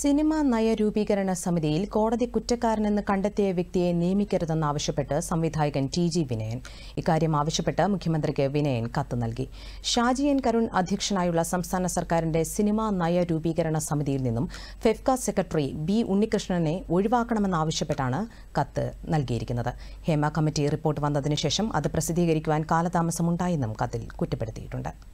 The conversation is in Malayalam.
സിനിമാ നയരൂപീകരണ സമിതിയിൽ കോടതി കുറ്റക്കാരനെന്ന് കണ്ടെത്തിയ വ്യക്തിയെ നിയമിക്കരുതെന്നാവശ്യപ്പെട്ട് സംവിധായകൻ ടി ജി വിനയൻ ഇക്കാര്യം ആവശ്യപ്പെട്ട് മുഖ്യമന്ത്രിക്ക് വിനയൻ കത്ത് നൽകി ഷാജി എൻ കരുൺ അധ്യക്ഷനായുള്ള സംസ്ഥാന സർക്കാരിന്റെ സിനിമാ നയരൂപീകരണ സമിതിയിൽ നിന്നും ഫെഫ്ക സെക്രട്ടറി ബി ഉണ്ണികൃഷ്ണനെ ഒഴിവാക്കണമെന്നാവശ്യപ്പെട്ടാണ് കത്ത് നൽകിയിരിക്കുന്നത് ഹേമ കമ്മിറ്റി റിപ്പോർട്ട് വന്നതിനുശേഷം അത് പ്രസിദ്ധീകരിക്കുവാൻ കാലതാമസമുണ്ടായെന്നും കത്തിൽ കുറ്റപ്പെടുത്തിയിട്ടുണ്ട്